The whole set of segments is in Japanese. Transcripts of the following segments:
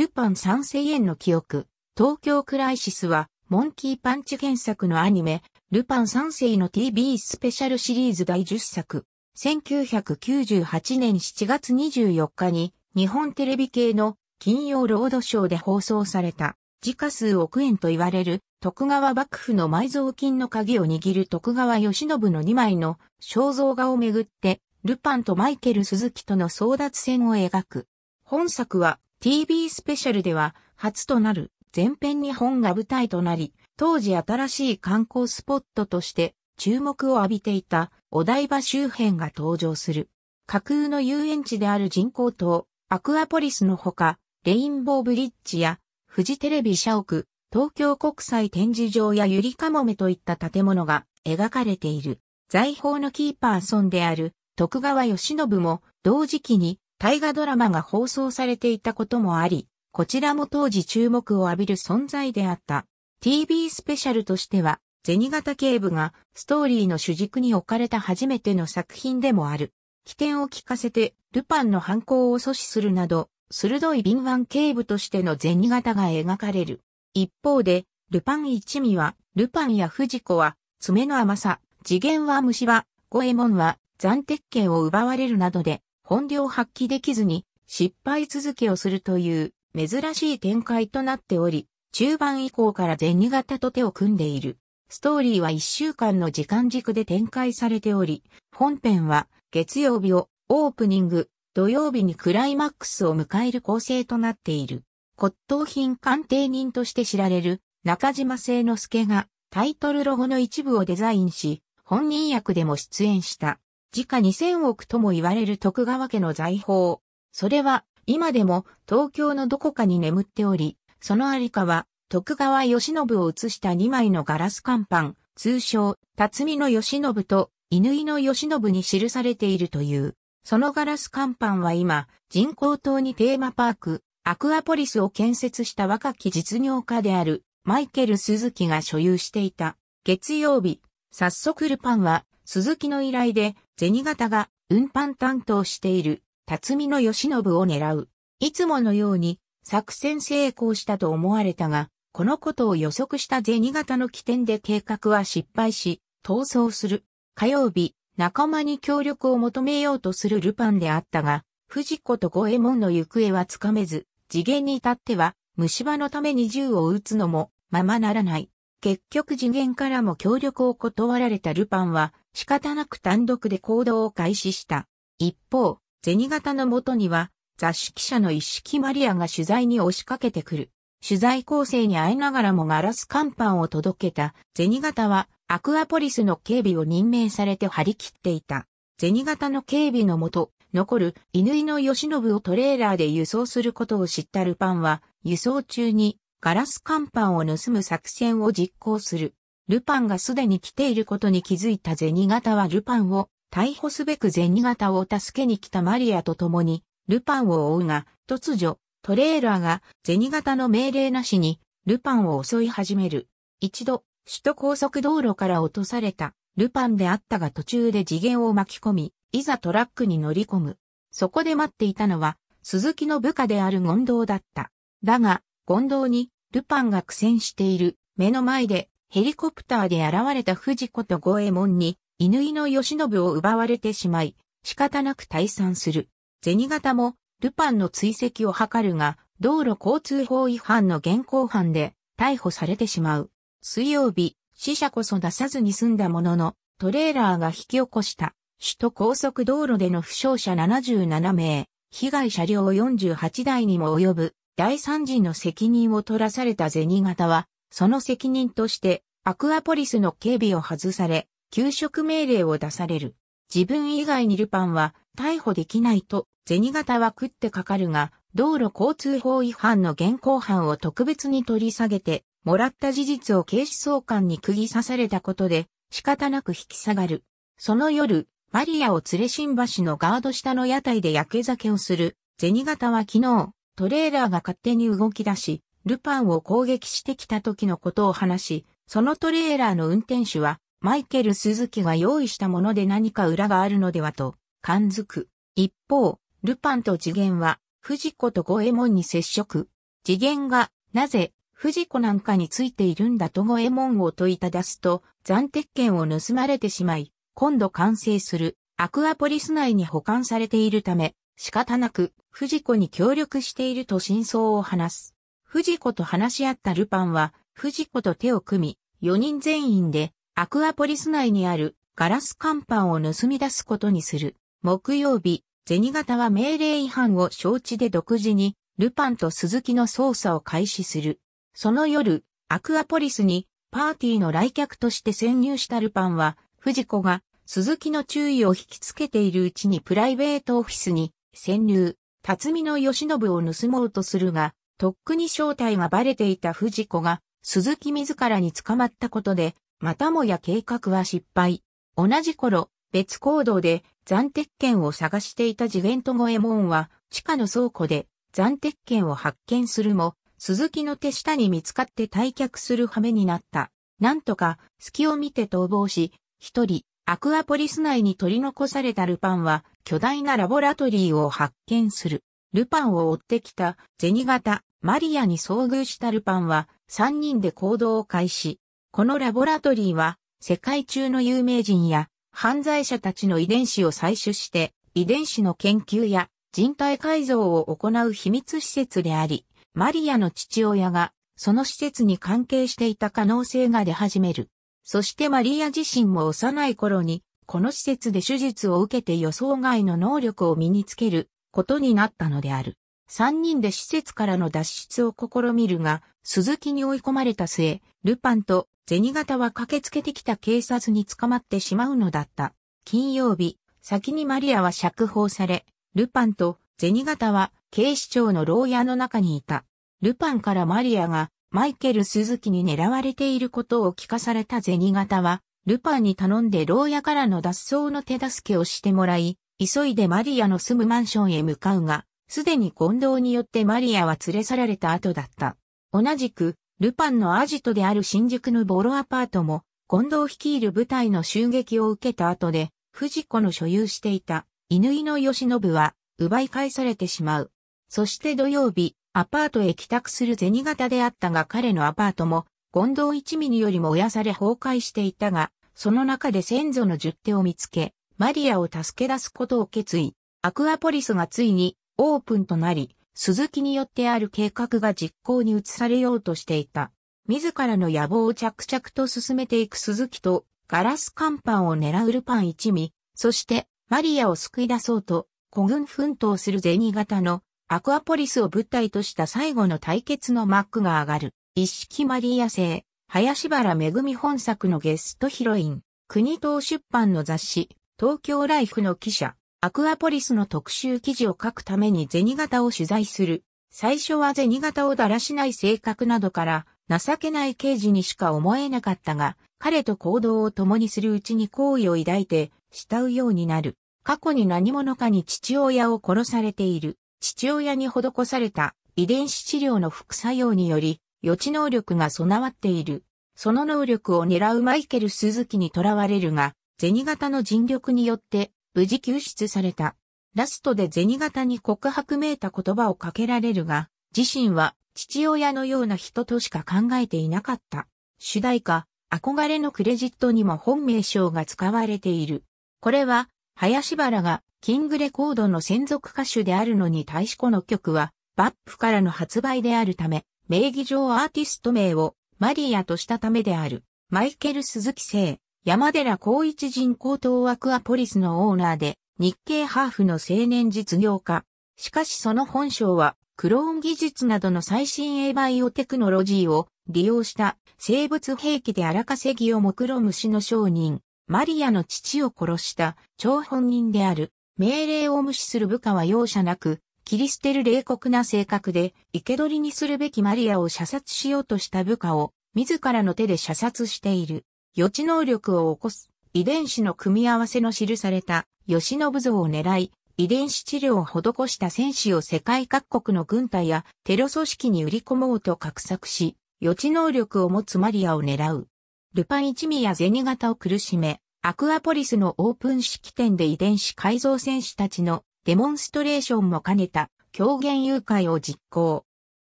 ルパン三世縁の記憶、東京クライシスは、モンキーパンチ原作のアニメ、ルパン三世の TV スペシャルシリーズ第10作。1998年7月24日に、日本テレビ系の金曜ロードショーで放送された、時価数億円と言われる、徳川幕府の埋蔵金の鍵を握る徳川義信の2枚の肖像画をめぐって、ルパンとマイケル・鈴木との争奪戦を描く。本作は TV スペシャルでは初となる前編日本が舞台となり、当時新しい観光スポットとして注目を浴びていたお台場周辺が登場する。架空の遊園地である人工島、アクアポリスのほか、レインボーブリッジや、フジテレビ社屋、東京国際展示場やゆりかもめといった建物が描かれている。財宝のキーパーソンである徳川義信も同時期に大河ドラマが放送されていたこともあり、こちらも当時注目を浴びる存在であった。TV スペシャルとしては、銭形警部がストーリーの主軸に置かれた初めての作品でもある。起点を聞かせて、ルパンの犯行を阻止するなど、鋭い敏腕警部としての銭形が描かれる。一方で、ルパン一味は、ルパンや藤子は、爪の甘さ、次元は虫歯、五右衛門は、残鉄剣を奪われるなどで、本領発揮できずに失敗続けをするという珍しい展開となっており、中盤以降から銭形と手を組んでいる。ストーリーは1週間の時間軸で展開されており、本編は月曜日をオープニング、土曜日にクライマックスを迎える構成となっている。骨董品鑑定人として知られる中島聖之助がタイトルロゴの一部をデザインし、本人役でも出演した。時価2000億とも言われる徳川家の財宝。それは、今でも東京のどこかに眠っており、そのありかは、徳川義信を写した2枚のガラス乾板、通称、辰巳の義信と犬井の義信に記されているという。そのガラス乾板は今、人工島にテーマパーク、アクアポリスを建設した若き実業家である、マイケル・鈴木が所有していた。月曜日、早速ルパンは、鈴木の依頼で銭形が運搬担当している辰巳の義信を狙う。いつものように作戦成功したと思われたが、このことを予測した銭形の起点で計画は失敗し、逃走する。火曜日、仲間に協力を求めようとするルパンであったが、藤子と五右衛門の行方はつかめず、次元に至っては、虫歯のために銃を撃つのも、ままならない。結局次元からも協力を断られたルパンは仕方なく単独で行動を開始した。一方、銭形の元には雑誌記者の一式マリアが取材に押しかけてくる。取材構成に会いながらもガラス乾板を届けた銭形はアクアポリスの警備を任命されて張り切っていた。銭形の警備のもと、残る犬井の吉信をトレーラーで輸送することを知ったルパンは、輸送中にガラス乾板を盗む作戦を実行する。ルパンがすでに来ていることに気づいた銭型はルパンを逮捕すべく銭型を助けに来たマリアと共に、ルパンを追うが、突如、トレーラーが銭型の命令なしに、ルパンを襲い始める。一度、首都高速道路から落とされた、ルパンであったが途中で次元を巻き込み、いざトラックに乗り込む。そこで待っていたのは、鈴木の部下である権藤だった。だが、近藤に、ルパンが苦戦している、目の前で、ヘリコプターで現れた藤子と五右衛門に、犬の義信を奪われてしまい、仕方なく退散する。銭形も、ルパンの追跡を図るが、道路交通法違反の現行犯で、逮捕されてしまう。水曜日、死者こそ出さずに済んだものの、トレーラーが引き起こした、首都高速道路での負傷者77名、被害車両48台にも及ぶ第三次の責任を取らされた銭形は、その責任として、アクアポリスの警備を外され、休職命令を出される。自分以外にルパンは逮捕できないと、銭形は食ってかかるが、道路交通法違反の現行犯を特別に取り下げて、もらった事実を警視総監に釘刺されたことで、仕方なく引き下がる。その夜、マリアを連れ新橋のガード下の屋台で焼け酒をする、銭形は昨日、トレーラーが勝手に動き出し、ルパンを攻撃してきた時のことを話し、そのトレーラーの運転手は、マイケル・鈴木が用意したもので何か裏があるのではと、感づく。一方、ルパンと次元は、藤子と五右衛門に接触。次元が、なぜ、藤子なんかについているんだと五右衛門を問いただすと、残鉄券を盗まれてしまい、今度完成する、アクアポリス内に保管されているため、仕方なく、藤子に協力していると真相を話す。藤子と話し合ったルパンは、藤子と手を組み、4人全員で、アクアポリス内にあるガラス乾板を盗み出すことにする。木曜日、銭形は命令違反を承知で独自に、ルパンと鈴木の捜査を開始する。その夜、アクアポリスに、パーティーの来客として潜入したルパンは、藤子が、鈴木の注意を引きつけているうちにプライベートオフィスに潜入、辰巳の吉信を盗もうとするが、とっくに正体がバレていた藤子が、鈴木自らに捕まったことで、またもや計画は失敗。同じ頃、別行動で残鉄剣を探していた次元と五右衛門は、地下の倉庫で残鉄剣を発見するも、鈴木の手下に見つかって退却する羽目になった。なんとか、隙を見て逃亡し、一人、アクアポリス内に取り残されたルパンは、巨大なラボラトリーを発見する。ルパンを追ってきた、銭形、マリアに遭遇したルパンは、3人で行動を開始。このラボラトリーは、世界中の有名人や、犯罪者たちの遺伝子を採取して、遺伝子の研究や、人体改造を行う秘密施設であり、マリアの父親が、その施設に関係していた可能性が出始める。そしてマリア自身も幼い頃に、この施設で手術を受けて予想外の能力を身につけることになったのである。三人で施設からの脱出を試みるが、鈴木に追い込まれた末、ルパンと銭形は駆けつけてきた警察に捕まってしまうのだった。金曜日、先にマリアは釈放され、ルパンと銭形は警視庁の牢屋の中にいた。ルパンからマリアがマイケル・鈴木に狙われていることを聞かされた銭形は、ルパンに頼んで牢屋からの脱走の手助けをしてもらい、急いでマリアの住むマンションへ向かうが、すでに近藤によってマリアは連れ去られた後だった。同じく、ルパンのアジトである新宿のボロアパートも、近藤率いる部隊の襲撃を受けた後で、藤子の所有していた、犬井の吉信は、奪い返されてしまう。そして土曜日、アパートへ帰宅する銭形であったが彼のアパートも、権藤一味により燃やされ崩壊していたが、その中で先祖の十手を見つけ、マリアを助け出すことを決意。アクアポリスがついにオープンとなり、鈴木によってある計画が実行に移されようとしていた。自らの野望を着々と進めていく鈴木と、ガラス乾板を狙うルパン一味、そして、マリアを救い出そうと、古軍奮闘する銭形のアクアポリスを物体とした最後の対決のマックが上がる、一式マリア製、林原めぐみ本作のゲストヒロイン、国東出版の雑誌、東京ライフの記者、アクアポリスの特集記事を書くために銭形を取材する。最初は銭形をだらしない性格などから、情けない刑事にしか思えなかったが、彼と行動を共にするうちに好意を抱いて、慕うようになる。過去に何者かに父親を殺されている。父親に施された遺伝子治療の副作用により予知能力が備わっている。その能力を狙うマイケル・鈴木に囚われるが、銭形の尽力によって無事救出された。ラストで銭形に告白めいた言葉をかけられるが、自身は父親のような人としか考えていなかった。主題歌、憧れのクレジットにも本名称が使われている。これは、林原がキングレコードの専属歌手であるのに対しこの曲は、バップからの発売であるため、名義上アーティスト名をマリアとしたためである、マイケル・鈴木聖、山寺光一人工島アクアポリスのオーナーで、日系ハーフの青年実業家。しかしその本性は、クローン技術などの最新鋭バイオテクノロジーを利用した生物兵器で荒稼ぎを目論む死の商人、マリアの父を殺した張本人である命令を無視する部下は容赦なく、切り捨てる冷酷な性格で、生け捕りにするべきマリアを射殺しようとした部下を、自らの手で射殺している。予知能力を起こす、遺伝子の組み合わせの記された、吉信像を狙い、遺伝子治療を施した戦士を世界各国の軍隊やテロ組織に売り込もうと画策し、予知能力を持つマリアを狙う。ルパン一味や銭形を苦しめ、アクアポリスのオープン式典で遺伝子改造戦士たちのデモンストレーションも兼ねた狂言誘拐を実行。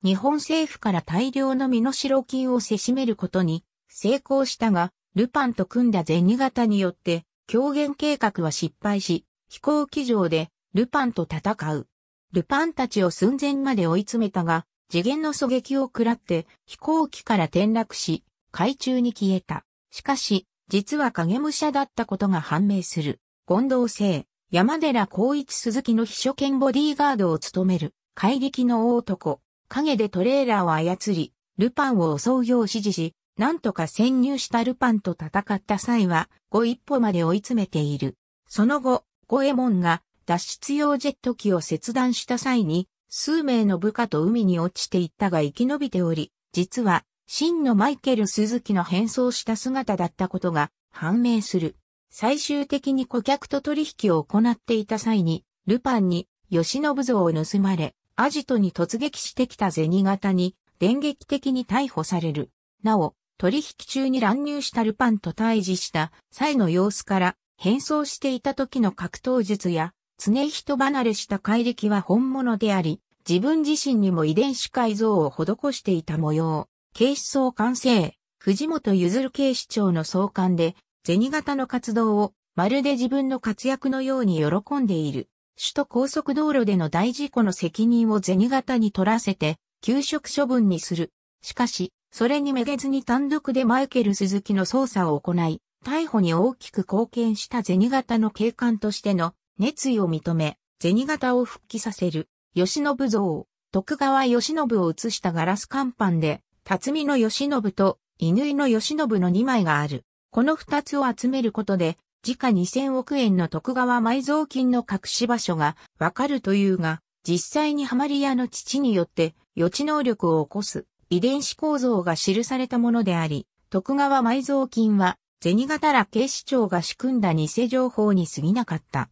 日本政府から大量の身代金をせしめることに成功したが、ルパンと組んだ銭形によって狂言計画は失敗し、飛行機上でルパンと戦う。ルパンたちを寸前まで追い詰めたが、次元の狙撃を食らって飛行機から転落し、海中に消えた。しかし、実は影武者だったことが判明する。権藤生、山寺光一鈴木の秘書兼ボディーガードを務める、怪力の大男、影でトレーラーを操り、ルパンを襲うよう指示し、なんとか潜入したルパンと戦った際は、ご一歩まで追い詰めている。その後、五右衛門が脱出用ジェット機を切断した際に、数名の部下と海に落ちていったが生き延びており、実は真のマイケル・鈴木の変装した姿だったことが判明する。最終的に顧客と取引を行っていた際に、ルパンに吉信像を盗まれ、アジトに突撃してきた銭形に電撃的に逮捕される。なお、取引中に乱入したルパンと対峙した際の様子から、変装していた時の格闘術や、常人離れした怪力は本物であり、自分自身にも遺伝子改造を施していた模様。警視総監制、藤本譲警視庁の総監で、銭形の活動を、まるで自分の活躍のように喜んでいる。首都高速道路での大事故の責任を銭形に取らせて、休職処分にする。しかし、それにめげずに単独でマイケル鈴木の捜査を行い、逮捕に大きく貢献した銭形の警官としての熱意を認め、銭形を復帰させる、吉信像、徳川吉信を移したガラス看板で、辰巳の義信と乾の義信の2枚がある。この2つを集めることで、時価2000億円の徳川埋蔵金の隠し場所がわかるというが、実際にハマリアの父によって予知能力を起こす遺伝子構造が記されたものであり、徳川埋蔵金は銭形ら警視庁が仕組んだ偽情報に過ぎなかった。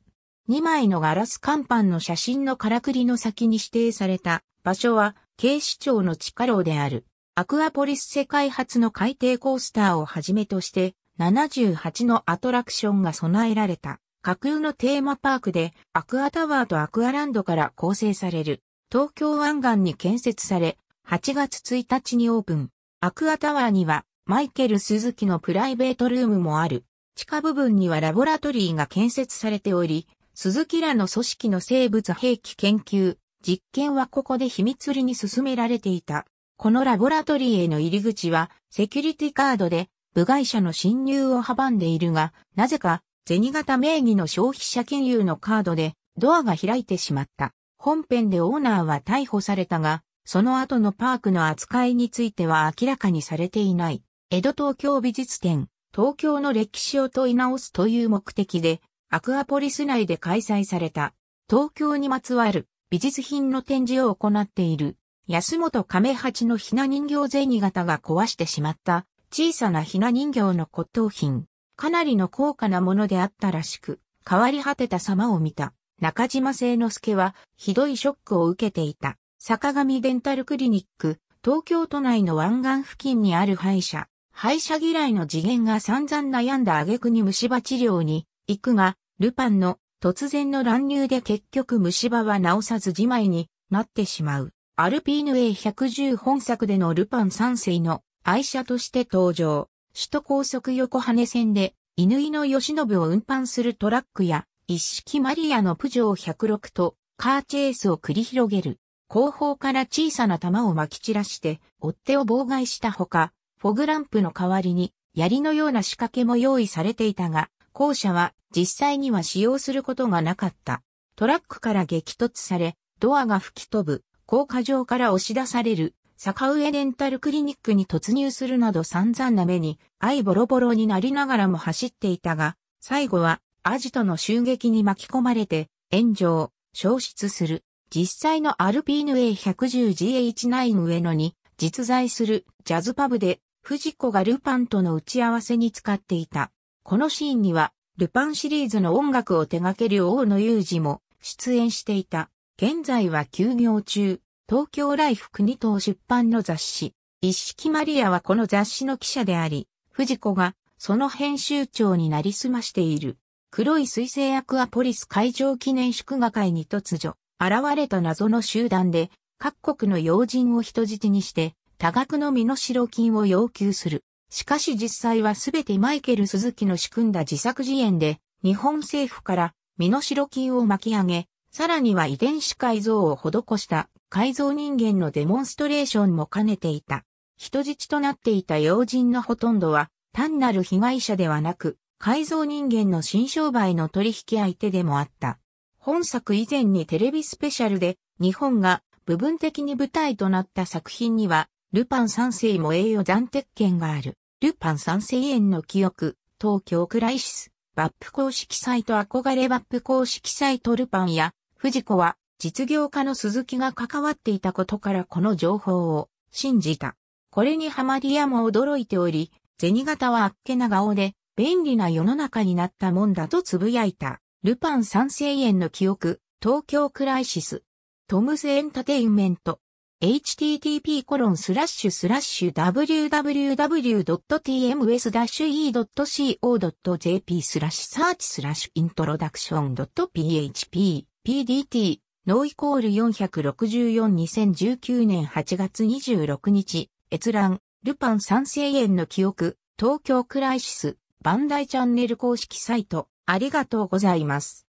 2枚のガラス乾板の写真のからくりの先に指定された場所は警視庁の地下牢である。アクアポリス世界初の海底コースターをはじめとして、78のアトラクションが備えられた、架空のテーマパークで、アクアタワーとアクアランドから構成される、東京湾岸に建設され、8月1日にオープン。アクアタワーには、マイケル・スズキのプライベートルームもある。地下部分にはラボラトリーが建設されており、スズキらの組織の生物兵器研究、実験はここで秘密裏に進められていた。このラボラトリーへの入り口はセキュリティカードで部外者の侵入を阻んでいるが、なぜか銭形名義の消費者金融のカードでドアが開いてしまった。本編でオーナーは逮捕されたが、その後のパークの扱いについては明らかにされていない。江戸東京美術展、東京の歴史を問い直すという目的で、アクアポリス内で開催された、東京にまつわる美術品の展示を行っている。安本亀八のひな人形銭形が壊してしまった小さなひな人形の骨董品。かなりの高価なものであったらしく、変わり果てた様を見た。中島聖之助はひどいショックを受けていた。坂上デンタルクリニック、東京都内の湾岸付近にある歯医者。歯医者嫌いの次元が散々悩んだ挙句に虫歯治療に行くが、ルパンの突然の乱入で結局虫歯は治さずじまいになってしまう。アルピーヌ A110 本作でのルパン三世の愛車として登場。首都高速横羽線で、犬井の吉信を運搬するトラックや、一式マリアのプジョー106と、カーチェイスを繰り広げる。後方から小さな弾を撒き散らして、追っ手を妨害したほか、フォグランプの代わりに、槍のような仕掛けも用意されていたが、校舎は実際には使用することがなかった。トラックから激突され、ドアが吹き飛ぶ。高架上から押し出される、坂上レンタルクリニックに突入するなど散々な目に、愛ボロボロになりながらも走っていたが、最後は、アジトの襲撃に巻き込まれて、炎上、消失する。実際のアルピーヌ A110GH9 上野に、実在するジャズパブで、藤子がルパンとの打ち合わせに使っていた。このシーンには、ルパンシリーズの音楽を手掛ける大野裕二も出演していた。現在は休業中、東京ライフ国等出版の雑誌、一式マリアはこの雑誌の記者であり、藤子がその編集長になりすましている。黒い彗星アクアポリス会場記念祝賀会に突如、現れた謎の集団で、各国の要人を人質にして、多額の身代金を要求する。しかし実際はすべてマイケル・鈴木の仕組んだ自作自演で、日本政府から身代金を巻き上げ、さらには遺伝子改造を施した改造人間のデモンストレーションも兼ねていた。人質となっていた要人のほとんどは単なる被害者ではなく、改造人間の新商売の取引相手でもあった。本作以前にテレビスペシャルで日本が部分的に舞台となった作品には、ルパン三世も栄誉残鉄権がある。ルパン三世縁の記憶、東京クライシス、バップ公式サイト憧れバップ公式サイトルパンや、藤子は実業家の鈴木が関わっていたことからこの情報を信じた。これにハマリアも驚いており、銭形はあっけな顔で便利な世の中になったもんだと呟いた。ルパン三世円の記憶、東京クライシス、トムズエンタテインメント。http コロンスラッシュ www.tms-e.co.jp スラッシュサーチスラッシュイントロダクション .php PDT、ノーイコール464-2019年8月26日、閲覧、ルパン三世円の記憶、東京クライシス、バンダイチャンネル公式サイト、ありがとうございます。